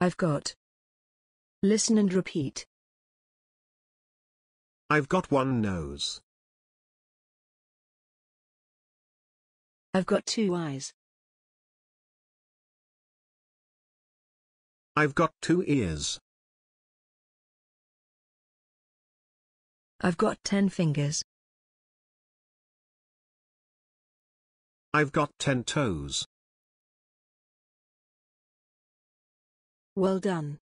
I've got. Listen and repeat. I've got one nose. I've got two eyes. I've got two ears. I've got ten fingers. I've got ten toes. Well done.